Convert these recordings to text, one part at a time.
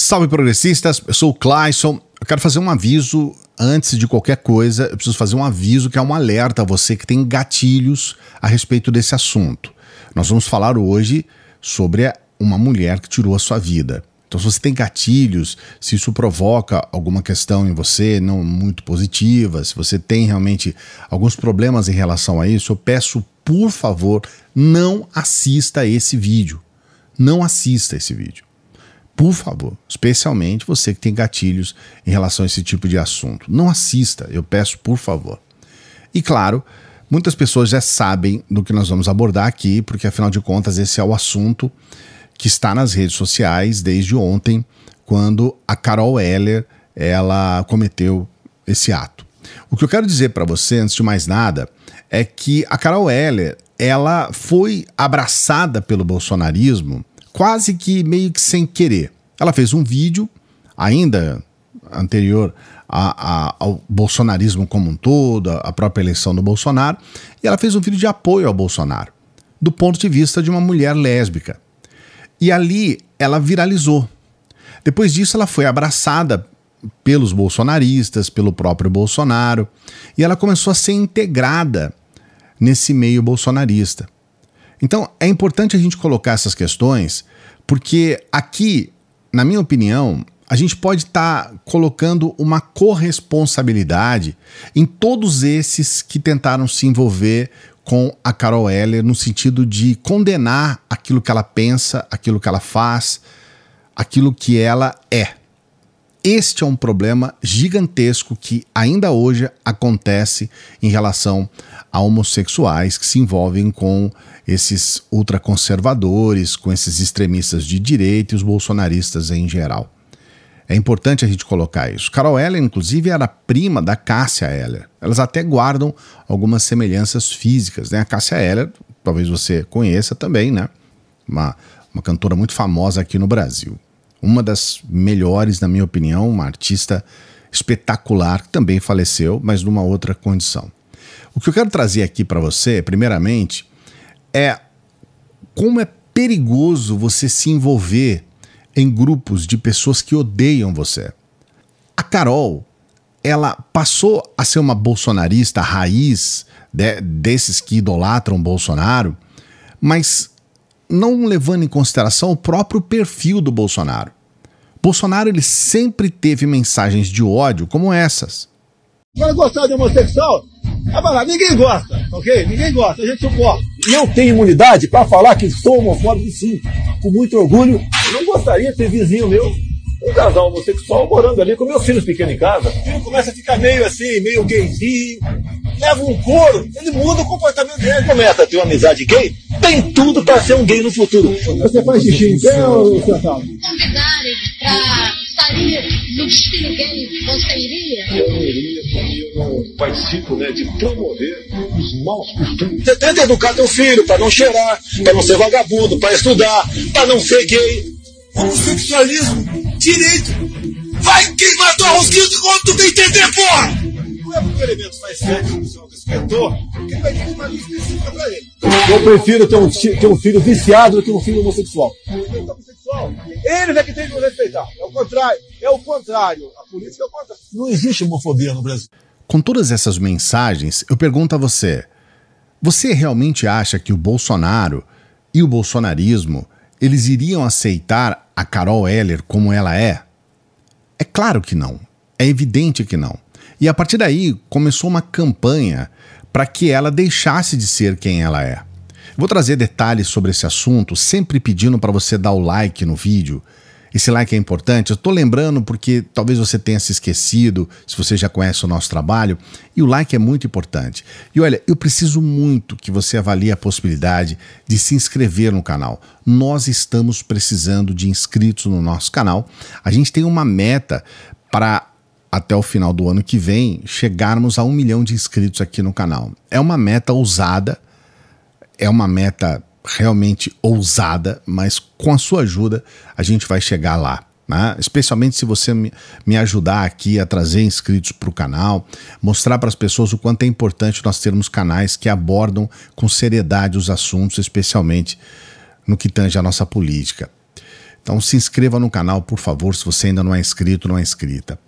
Salve progressistas, eu sou o Clayson. Eu quero fazer um aviso antes de qualquer coisa. Eu preciso fazer um aviso que é um alerta a você que tem gatilhos a respeito desse assunto. Nós vamos falar hoje sobre uma mulher que tirou a sua vida. Então, se você tem gatilhos, se isso provoca alguma questão em você não muito positiva, se você tem realmente alguns problemas em relação a isso, eu peço, por favor, não assista esse vídeo. Não assista esse vídeo por favor, especialmente você que tem gatilhos em relação a esse tipo de assunto, não assista, eu peço por favor. E claro, muitas pessoas já sabem do que nós vamos abordar aqui, porque afinal de contas esse é o assunto que está nas redes sociais desde ontem, quando a Carol Heller ela cometeu esse ato. O que eu quero dizer para você, antes de mais nada, é que a Carol Heller ela foi abraçada pelo bolsonarismo quase que meio que sem querer. Ela fez um vídeo, ainda anterior a, a, ao bolsonarismo como um todo, a própria eleição do Bolsonaro, e ela fez um vídeo de apoio ao Bolsonaro, do ponto de vista de uma mulher lésbica. E ali ela viralizou. Depois disso, ela foi abraçada pelos bolsonaristas, pelo próprio Bolsonaro, e ela começou a ser integrada nesse meio bolsonarista. Então é importante a gente colocar essas questões, porque aqui, na minha opinião, a gente pode estar tá colocando uma corresponsabilidade em todos esses que tentaram se envolver com a Carol Heller no sentido de condenar aquilo que ela pensa, aquilo que ela faz, aquilo que ela é. Este é um problema gigantesco que ainda hoje acontece em relação a homossexuais que se envolvem com esses ultraconservadores, com esses extremistas de direita e os bolsonaristas em geral. É importante a gente colocar isso. Carol Heller, inclusive, era prima da Cássia Heller. Elas até guardam algumas semelhanças físicas. Né? A Cássia Heller, talvez você conheça também, né? Uma, uma cantora muito famosa aqui no Brasil uma das melhores, na minha opinião, uma artista espetacular, que também faleceu, mas numa outra condição. O que eu quero trazer aqui para você, primeiramente, é como é perigoso você se envolver em grupos de pessoas que odeiam você. A Carol, ela passou a ser uma bolsonarista raiz de, né, desses que idolatram Bolsonaro, mas não levando em consideração o próprio perfil do Bolsonaro. Bolsonaro ele sempre teve mensagens de ódio como essas. Vai gostar de homossexual? Vai ninguém gosta, ok? Ninguém gosta, a gente suporta. eu tenho imunidade para falar que sou homofóbico, sim. Com muito orgulho, eu não gostaria de ter vizinho meu um casal homossexual morando ali com meus filhos pequenos em casa. O filho começa a ficar meio assim, meio gayzinho, leva um couro, ele muda o comportamento dele. Começa a é, ter uma amizade gay, tem tudo para ser um gay no futuro. Você faz xixi em pé ou sentado? Convidarem pra sair no destino gay, você iria? Eu não iria, porque eu não participo né, de promover os maus costumes. Você tenta educar teu filho para não cheirar, para não ser vagabundo, para estudar, para não ser gay. Homossexualismo, direito. Vai quem tua a rosquinha que tu tem entender, porra! Não é porque o elemento seu que vai ter uma lista específica para ele. Eu prefiro ter um, ter um filho viciado do que um filho homossexual. É homossexual. Eles é que tem que respeitar. É o contrário. É o contrário. A política é o contrário. Não existe homofobia no Brasil. Com todas essas mensagens, eu pergunto a você: você realmente acha que o Bolsonaro e o bolsonarismo eles iriam aceitar a Carol Heller como ela é? É claro que não. É evidente que não. E a partir daí começou uma campanha para que ela deixasse de ser quem ela é. Vou trazer detalhes sobre esse assunto, sempre pedindo para você dar o like no vídeo. Esse like é importante, eu estou lembrando porque talvez você tenha se esquecido, se você já conhece o nosso trabalho, e o like é muito importante. E olha, eu preciso muito que você avalie a possibilidade de se inscrever no canal. Nós estamos precisando de inscritos no nosso canal. A gente tem uma meta para até o final do ano que vem, chegarmos a um milhão de inscritos aqui no canal. É uma meta ousada, é uma meta realmente ousada, mas com a sua ajuda a gente vai chegar lá. Né? Especialmente se você me ajudar aqui a trazer inscritos para o canal, mostrar para as pessoas o quanto é importante nós termos canais que abordam com seriedade os assuntos, especialmente no que tange a nossa política. Então se inscreva no canal, por favor, se você ainda não é inscrito, não é inscrita.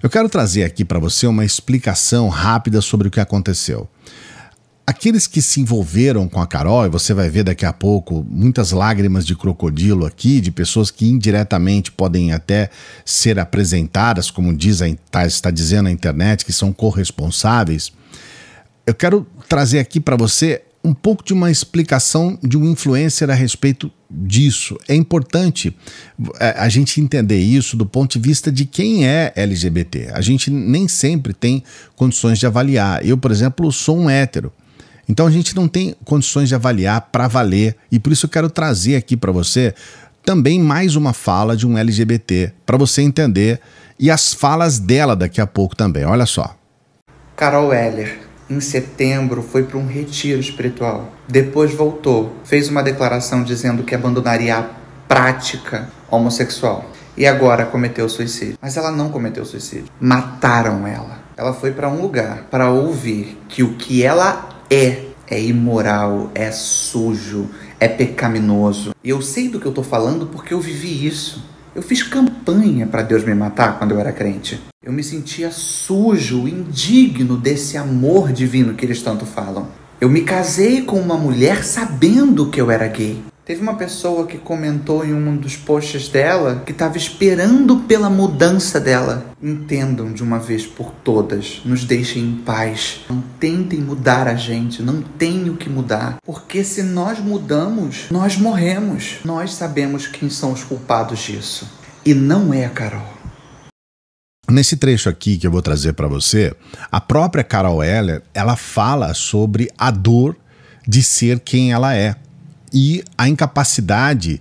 Eu quero trazer aqui para você uma explicação rápida sobre o que aconteceu. Aqueles que se envolveram com a Carol, e você vai ver daqui a pouco muitas lágrimas de crocodilo aqui, de pessoas que indiretamente podem até ser apresentadas, como diz a, tá, está dizendo a internet, que são corresponsáveis. Eu quero trazer aqui para você um pouco de uma explicação de um influencer a respeito disso. É importante é, a gente entender isso do ponto de vista de quem é LGBT. A gente nem sempre tem condições de avaliar. Eu, por exemplo, sou um hétero. Então a gente não tem condições de avaliar para valer. E por isso eu quero trazer aqui para você também mais uma fala de um LGBT, para você entender. E as falas dela daqui a pouco também. Olha só. Carol Heller, em setembro foi para um retiro espiritual. Depois voltou, fez uma declaração dizendo que abandonaria a prática homossexual e agora cometeu suicídio. Mas ela não cometeu suicídio. Mataram ela. Ela foi para um lugar para ouvir que o que ela é é imoral, é sujo, é pecaminoso. E eu sei do que eu tô falando porque eu vivi isso. Eu fiz campanha para Deus me matar quando eu era crente. Eu me sentia sujo, indigno desse amor divino que eles tanto falam. Eu me casei com uma mulher sabendo que eu era gay. Teve uma pessoa que comentou em um dos posts dela que estava esperando pela mudança dela. Entendam de uma vez por todas, nos deixem em paz. Não tentem mudar a gente, não tem o que mudar. Porque se nós mudamos, nós morremos. Nós sabemos quem são os culpados disso. E não é a Carol. Nesse trecho aqui que eu vou trazer para você, a própria Carol Heller, ela fala sobre a dor de ser quem ela é e a incapacidade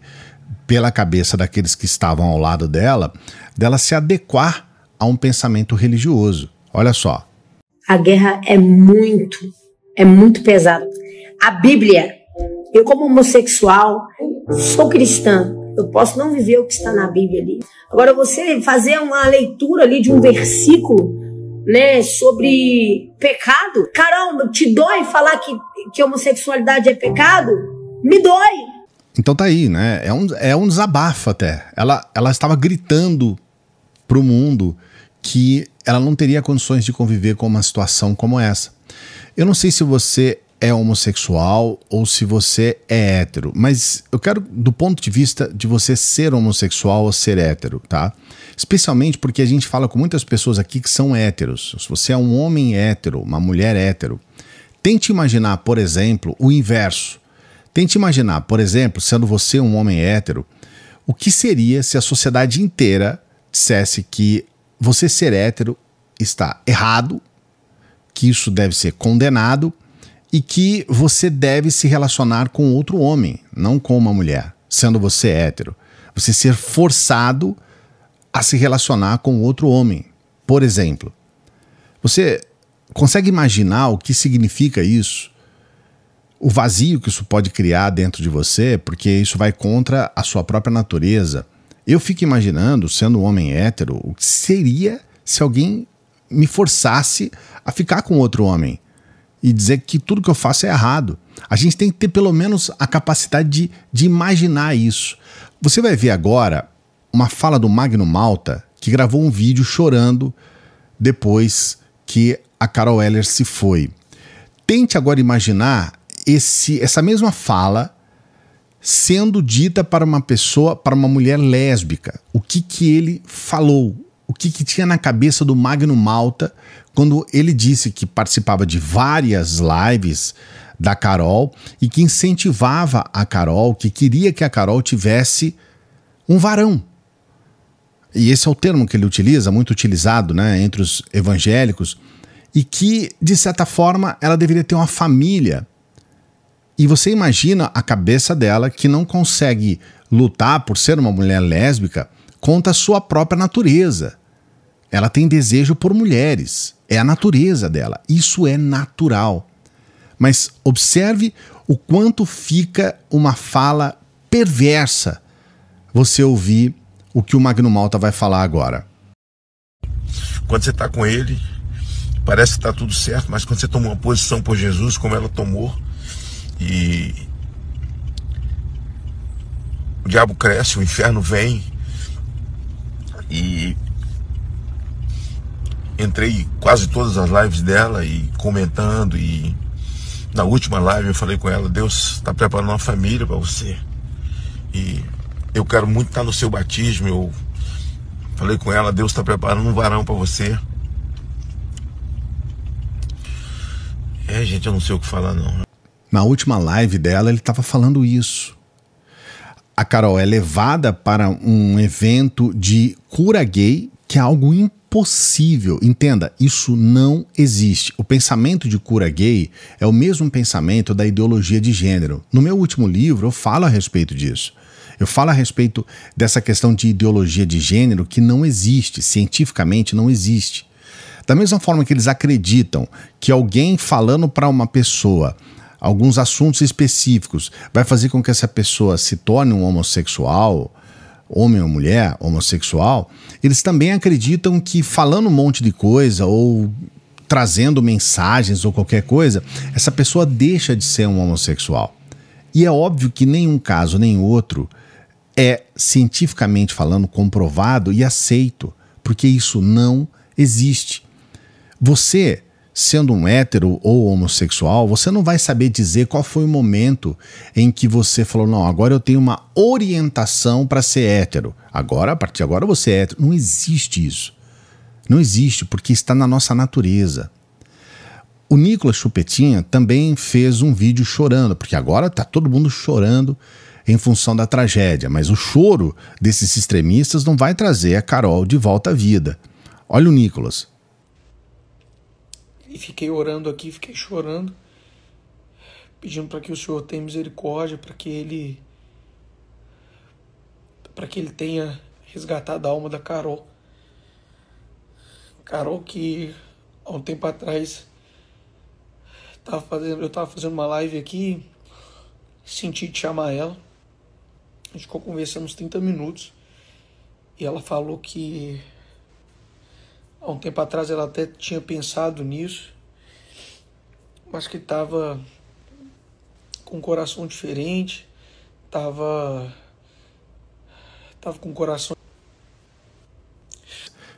pela cabeça daqueles que estavam ao lado dela, dela se adequar a um pensamento religioso. Olha só. A guerra é muito, é muito pesada. A Bíblia, eu como homossexual, sou cristã, eu posso não viver o que está na Bíblia ali. Agora você fazer uma leitura ali de um versículo, né, sobre pecado, Carol, te dói falar que, que homossexualidade é pecado? Me dói. Então tá aí, né? É um, é um desabafo até. Ela, ela estava gritando pro mundo que ela não teria condições de conviver com uma situação como essa. Eu não sei se você é homossexual ou se você é hétero, mas eu quero do ponto de vista de você ser homossexual ou ser hétero, tá? Especialmente porque a gente fala com muitas pessoas aqui que são héteros. Se você é um homem hétero, uma mulher hétero, tente imaginar, por exemplo, o inverso. Tente imaginar, por exemplo, sendo você um homem hétero, o que seria se a sociedade inteira dissesse que você ser hétero está errado, que isso deve ser condenado e que você deve se relacionar com outro homem, não com uma mulher, sendo você hétero. Você ser forçado a se relacionar com outro homem, por exemplo. Você consegue imaginar o que significa isso? o vazio que isso pode criar dentro de você, porque isso vai contra a sua própria natureza. Eu fico imaginando, sendo um homem hétero, o que seria se alguém me forçasse a ficar com outro homem e dizer que tudo que eu faço é errado. A gente tem que ter pelo menos a capacidade de, de imaginar isso. Você vai ver agora uma fala do Magno Malta que gravou um vídeo chorando depois que a Carol Eller se foi. Tente agora imaginar esse, essa mesma fala sendo dita para uma pessoa, para uma mulher lésbica. O que que ele falou? O que que tinha na cabeça do Magno Malta quando ele disse que participava de várias lives da Carol e que incentivava a Carol, que queria que a Carol tivesse um varão. E esse é o termo que ele utiliza, muito utilizado, né, entre os evangélicos, e que de certa forma ela deveria ter uma família e você imagina a cabeça dela que não consegue lutar por ser uma mulher lésbica contra a sua própria natureza. Ela tem desejo por mulheres, é a natureza dela. Isso é natural. Mas observe o quanto fica uma fala perversa você ouvir o que o Magno Malta vai falar agora. Quando você está com ele, parece que está tudo certo, mas quando você toma uma posição por Jesus, como ela tomou, e o diabo cresce, o inferno vem. E entrei quase todas as lives dela e comentando e na última live eu falei com ela, Deus está preparando uma família para você. E eu quero muito estar tá no seu batismo. Eu falei com ela, Deus está preparando um varão para você. É, gente, eu não sei o que falar não. Na última live dela, ele estava falando isso. A Carol é levada para um evento de cura gay, que é algo impossível. Entenda, isso não existe. O pensamento de cura gay é o mesmo pensamento da ideologia de gênero. No meu último livro, eu falo a respeito disso. Eu falo a respeito dessa questão de ideologia de gênero que não existe, cientificamente não existe. Da mesma forma que eles acreditam que alguém falando para uma pessoa alguns assuntos específicos, vai fazer com que essa pessoa se torne um homossexual, homem ou mulher homossexual, eles também acreditam que falando um monte de coisa ou trazendo mensagens ou qualquer coisa, essa pessoa deixa de ser um homossexual. E é óbvio que nenhum caso nem outro é cientificamente falando comprovado e aceito, porque isso não existe. Você sendo um hétero ou homossexual, você não vai saber dizer qual foi o momento em que você falou: não, agora eu tenho uma orientação para ser hétero. Agora, a partir de agora, você é hétero. Não existe isso. Não existe, porque está na nossa natureza. O Nicolas Chupetinha também fez um vídeo chorando, porque agora está todo mundo chorando em função da tragédia, mas o choro desses extremistas não vai trazer a Carol de volta à vida. Olha o Nicolas, fiquei orando aqui, fiquei chorando, pedindo para que o Senhor tenha misericórdia, para que ele para que ele tenha resgatado a alma da Carol. Carol que há um tempo atrás tava fazendo, eu estava fazendo uma live aqui, senti de chamar ela. A gente ficou conversando uns 30 minutos e ela falou que há um tempo atrás ela até tinha pensado nisso, mas que estava com um coração diferente, estava tava com um coração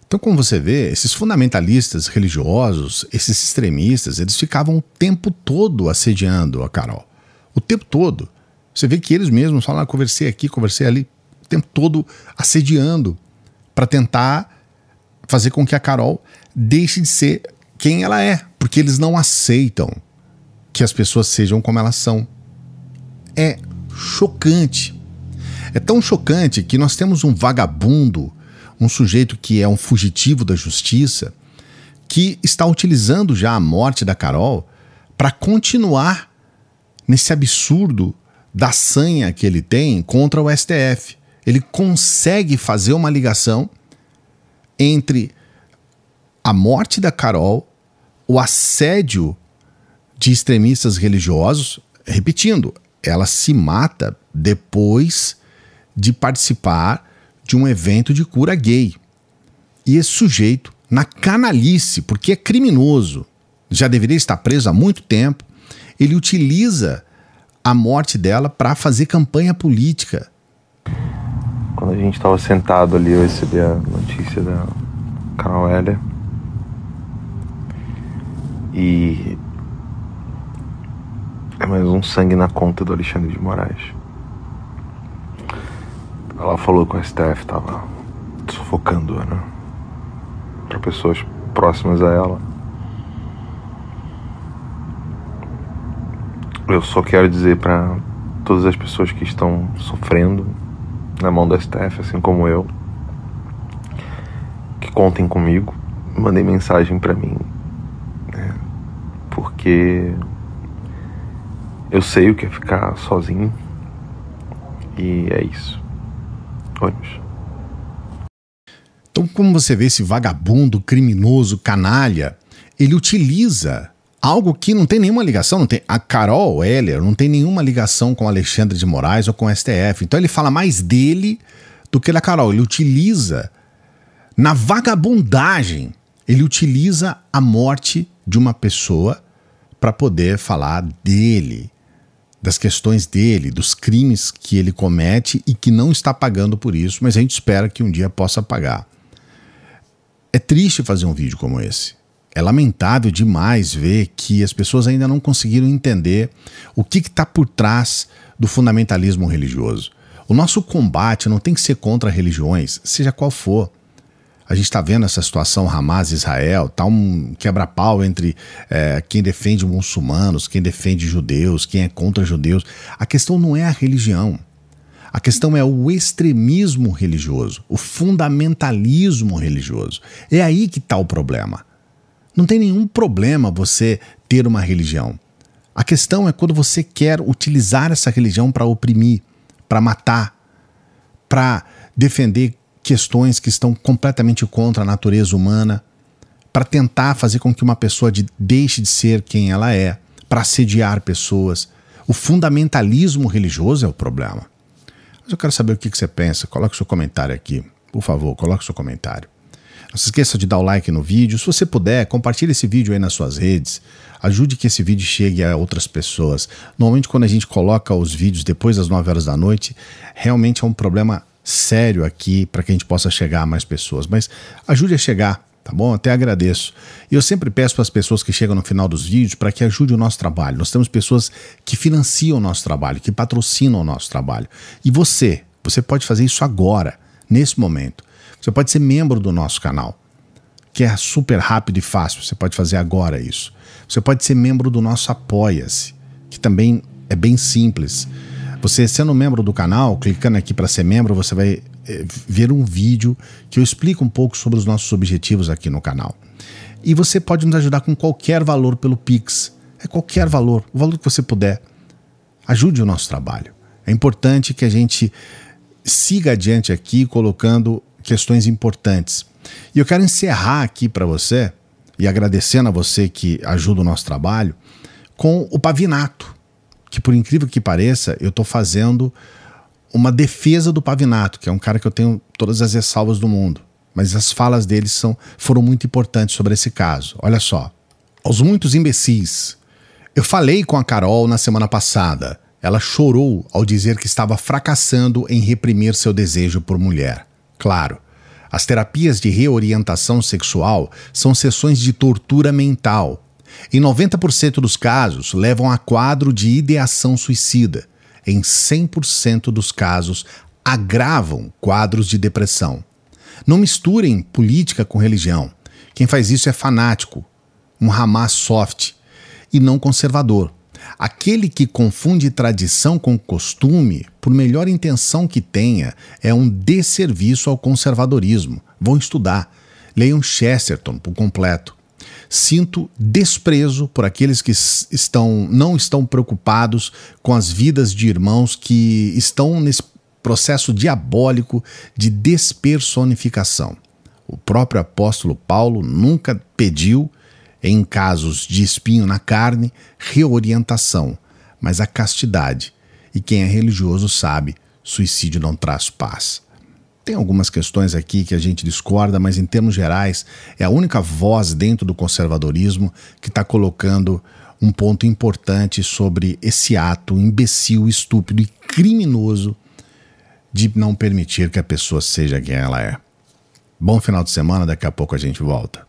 então, como você vê, esses fundamentalistas religiosos, esses extremistas, eles ficavam o tempo todo assediando a Carol. O tempo todo. Você vê que eles mesmos falam, ah, conversei aqui, conversei ali, o tempo todo assediando para tentar fazer com que a Carol deixe de ser quem ela é, porque eles não aceitam que as pessoas sejam como elas são. É chocante. É tão chocante que nós temos um vagabundo, um sujeito que é um fugitivo da justiça, que está utilizando já a morte da Carol para continuar nesse absurdo da sanha que ele tem contra o STF. Ele consegue fazer uma ligação entre a morte da Carol, o assédio de extremistas religiosos, repetindo, ela se mata depois de participar de um evento de cura gay. E esse sujeito, na canalice, porque é criminoso, já deveria estar preso há muito tempo, ele utiliza a morte dela para fazer campanha política. Quando a gente estava sentado ali, eu recebi a notícia da Carol Heller. E é mais um sangue na conta do Alexandre de Moraes. Ela falou que o STF estava sufocando, né? Para pessoas próximas a ela. Eu só quero dizer para todas as pessoas que estão sofrendo na mão do STF, assim como eu, contem comigo, mandem mensagem para mim, né? porque eu sei o que é ficar sozinho e é isso. Ônibus. Então, como você vê esse vagabundo, criminoso, canalha, ele utiliza algo que não tem nenhuma ligação, não tem a Carol Heller não tem nenhuma ligação com Alexandre de Moraes ou com o STF. Então ele fala mais dele do que da Carol. Ele utiliza na vagabundagem, ele utiliza a morte de uma pessoa para poder falar dele, das questões dele, dos crimes que ele comete e que não está pagando por isso, mas a gente espera que um dia possa pagar. É triste fazer um vídeo como esse. É lamentável demais ver que as pessoas ainda não conseguiram entender o que está por trás do fundamentalismo religioso. O nosso combate não tem que ser contra religiões, seja qual for. A gente está vendo essa situação Hamas-Israel, tá um quebra-pau entre é, quem defende muçulmanos, quem defende judeus, quem é contra judeus. A questão não é a religião. A questão é o extremismo religioso, o fundamentalismo religioso. É aí que está o problema. Não tem nenhum problema você ter uma religião. A questão é quando você quer utilizar essa religião para oprimir, para matar, para defender questões que estão completamente contra a natureza humana, para tentar fazer com que uma pessoa de, deixe de ser quem ela é, para assediar pessoas. O fundamentalismo religioso é o problema. Mas eu quero saber o que, que você pensa. Coloque seu comentário aqui. Por favor, coloque seu comentário. Não se esqueça de dar o like no vídeo. Se você puder, compartilhe esse vídeo aí nas suas redes. Ajude que esse vídeo chegue a outras pessoas. Normalmente, quando a gente coloca os vídeos depois das 9 horas da noite, realmente é um problema sério aqui para que a gente possa chegar a mais pessoas. Mas ajude a chegar, tá bom? Até agradeço. E eu sempre peço para as pessoas que chegam no final dos vídeos para que ajude o nosso trabalho. Nós temos pessoas que financiam o nosso trabalho, que patrocinam o nosso trabalho. E você, você pode fazer isso agora, nesse momento. Você pode ser membro do nosso canal, que é super rápido e fácil. Você pode fazer agora isso. Você pode ser membro do nosso Apoia-se, que também é bem simples. Você sendo membro do canal, clicando aqui para ser membro, você vai eh, ver um vídeo que eu explico um pouco sobre os nossos objetivos aqui no canal. E você pode nos ajudar com qualquer valor pelo Pix. É qualquer valor, o valor que você puder. Ajude o nosso trabalho. É importante que a gente siga adiante aqui colocando questões importantes. E eu quero encerrar aqui para você e agradecendo a você que ajuda o nosso trabalho com o Pavinato que, por incrível que pareça, eu estou fazendo uma defesa do Pavinato, que é um cara que eu tenho todas as ressalvas do mundo. Mas as falas dele são, foram muito importantes sobre esse caso. Olha só. Aos muitos imbecis. Eu falei com a Carol na semana passada. Ela chorou ao dizer que estava fracassando em reprimir seu desejo por mulher. Claro, as terapias de reorientação sexual são sessões de tortura mental em 90% dos casos, levam a quadro de ideação suicida. Em 100% dos casos, agravam quadros de depressão. Não misturem política com religião. Quem faz isso é fanático, um Hamas soft e não conservador. Aquele que confunde tradição com costume, por melhor intenção que tenha, é um desserviço ao conservadorismo. Vão estudar. Leiam Chesterton por completo. Sinto desprezo por aqueles que estão não estão preocupados com as vidas de irmãos que estão nesse processo diabólico de despersonificação. O próprio apóstolo Paulo nunca pediu, em casos de espinho na carne, reorientação, mas a castidade. E quem é religioso sabe, suicídio não traz paz. Tem algumas questões aqui que a gente discorda, mas em termos gerais, é a única voz dentro do conservadorismo que está colocando um ponto importante sobre esse ato imbecil, estúpido e criminoso de não permitir que a pessoa seja quem ela é. Bom final de semana, daqui a pouco a gente volta.